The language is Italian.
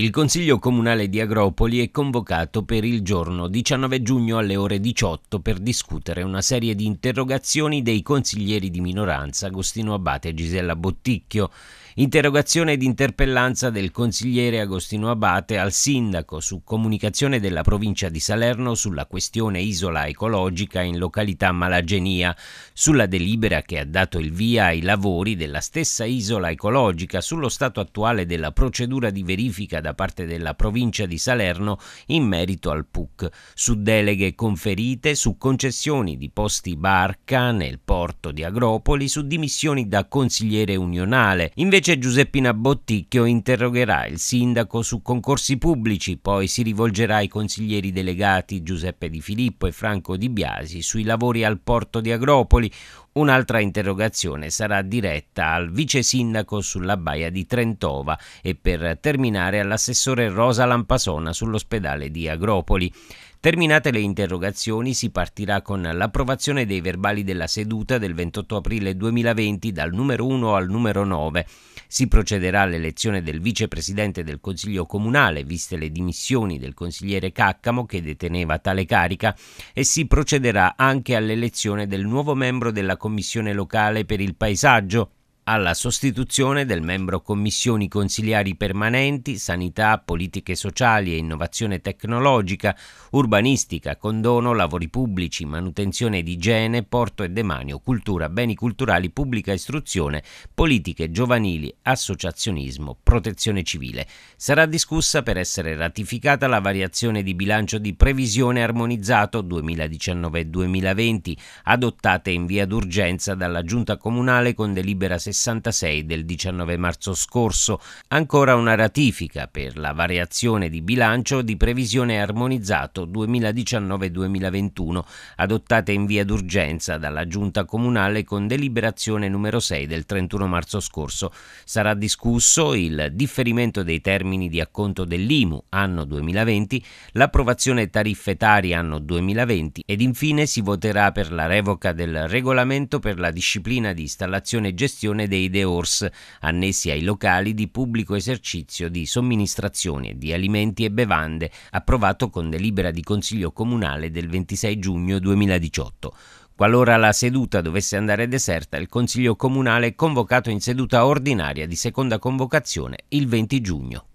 Il Consiglio Comunale di Agropoli è convocato per il giorno 19 giugno alle ore 18 per discutere una serie di interrogazioni dei consiglieri di minoranza Agostino Abate e Gisella Botticchio. Interrogazione ed interpellanza del consigliere Agostino Abate al sindaco su comunicazione della provincia di Salerno sulla questione isola ecologica in località Malagenia, sulla delibera che ha dato il via ai lavori della stessa isola ecologica, sullo stato attuale della procedura di verifica da parte della provincia di Salerno in merito al PUC, su deleghe conferite, su concessioni di posti barca nel porto di Agropoli, su dimissioni da consigliere unionale. Invece Giuseppina Botticchio interrogherà il sindaco su concorsi pubblici, poi si rivolgerà ai consiglieri delegati Giuseppe Di Filippo e Franco Di Biasi sui lavori al porto di Agropoli, Un'altra interrogazione sarà diretta al vice sindaco sulla baia di Trentova e per terminare all'assessore Rosa Lampasona sull'ospedale di Agropoli. Terminate le interrogazioni si partirà con l'approvazione dei verbali della seduta del 28 aprile 2020 dal numero 1 al numero 9. Si procederà all'elezione del vicepresidente del Consiglio Comunale, viste le dimissioni del consigliere Caccamo che deteneva tale carica, e si procederà anche all'elezione del nuovo membro della Commissione locale per il paesaggio, alla sostituzione del membro Commissioni consigliari Permanenti, Sanità, Politiche Sociali e Innovazione Tecnologica, Urbanistica, Condono, Lavori Pubblici, Manutenzione ed Igiene, Porto e Demanio, Cultura, Beni Culturali, Pubblica Istruzione, Politiche Giovanili, Associazionismo, Protezione Civile. Sarà discussa per essere ratificata la variazione di bilancio di previsione armonizzato 2019-2020, adottata in via d'urgenza dalla Giunta Comunale con delibera 60 66 del 19 marzo scorso, ancora una ratifica per la variazione di bilancio di previsione armonizzato 2019-2021, adottata in via d'urgenza dalla Giunta Comunale con deliberazione numero 6 del 31 marzo scorso. Sarà discusso il differimento dei termini di acconto dell'IMU anno 2020, l'approvazione tariffetaria anno 2020 ed infine si voterà per la revoca del regolamento per la disciplina di installazione e gestione dei DEORS annessi ai locali di pubblico esercizio di somministrazione di alimenti e bevande, approvato con delibera di Consiglio Comunale del 26 giugno 2018. Qualora la seduta dovesse andare deserta, il Consiglio Comunale è convocato in seduta ordinaria di seconda convocazione il 20 giugno.